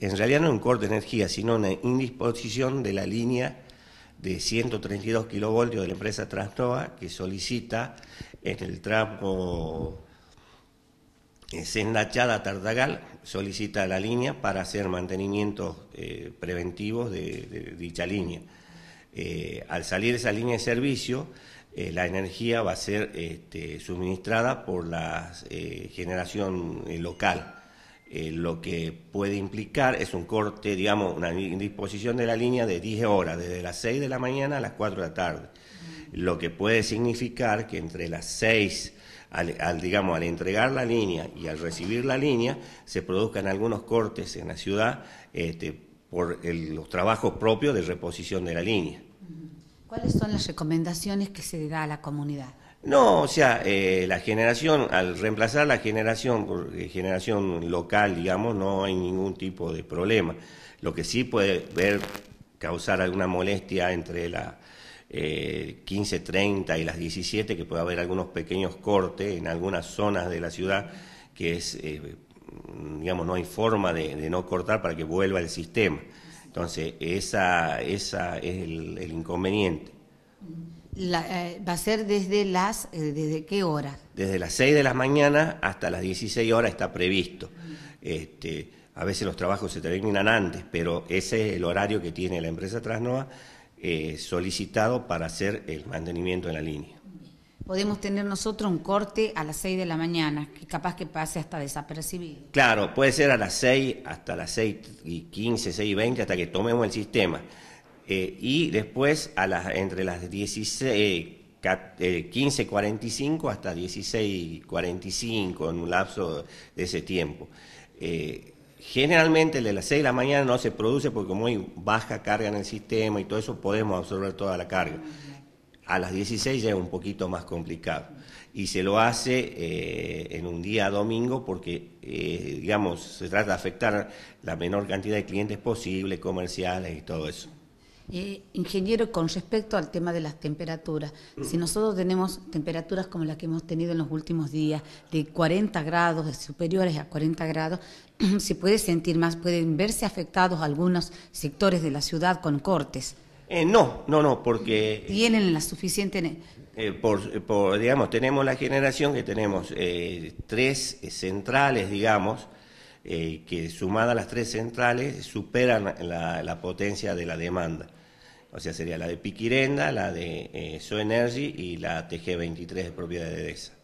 en realidad no un corte de energía, sino una indisposición de la línea de 132 kilovoltios de la empresa Transnova que solicita en el tramo eh, Sendachada tardagal solicita la línea para hacer mantenimientos eh, preventivos de, dicha línea. Eh, al salir esa línea de servicio, la energía va a ser este, suministrada por la generación local. Eh, lo que puede implicar es un corte, digamos, una indisposición de la línea de 10 horas, desde las 6 de la mañana a las 4 de la tarde, lo que puede significar que entre las 6 al, digamos al entregar la línea y al recibir la línea se produzcan algunos cortes en la ciudad este, por los trabajos propios de reposición de la línea. ¿Cuáles son las recomendaciones que se da a la comunidad? No, o sea, eh, la generación, al reemplazar la generación por generación local, digamos, no hay ningún tipo de problema. Lo que sí puede ver, causar alguna molestia entre las eh, 15.30 y las 17, que puede haber algunos pequeños cortes en algunas zonas de la ciudad, que es, eh, digamos, no hay forma de, no cortar para que vuelva el sistema. Entonces, esa, esa es el, el inconveniente la, eh, va a ser desde las, eh, ¿desde qué hora? Desde las 6 de la mañana hasta las 16 horas está previsto. Este, a veces los trabajos se terminan antes, pero ese es el horario que tiene la empresa Trasnova eh, solicitado para hacer el mantenimiento en la línea. Podemos tener nosotros un corte a las 6 de la mañana, capaz que pase hasta desapercibido. Claro, puede ser a las 6, hasta las 6 y 15, 6 y 20, hasta que tomemos el sistema. Eh, y después entre las 15.45 eh, eh, hasta 16.45 en un lapso de ese tiempo. generalmente de las 6 de la mañana no se produce porque como hay baja carga en el sistema y todo eso podemos absorber toda la carga. A las 16 ya es un poquito más complicado. Y se lo hace en un día domingo porque, digamos, se trata de afectar la menor cantidad de clientes posible, comerciales y todo eso. Eh, ingeniero, con respecto al tema de las temperaturas, si nosotros tenemos temperaturas como las que hemos tenido en los últimos días, de 40 grados, superiores a 40 grados, se puede sentir más, pueden verse afectados algunos sectores de la ciudad con cortes. Eh, no, no, no, porque... Tienen la suficiente... Eh, por, digamos, tenemos la generación que tenemos tres centrales, digamos, eh, que sumada a las tres centrales superan la, potencia de la demanda. O sea, sería la de Piquirenda, la de eh, Energy y la TG23 de propiedad de EDESA.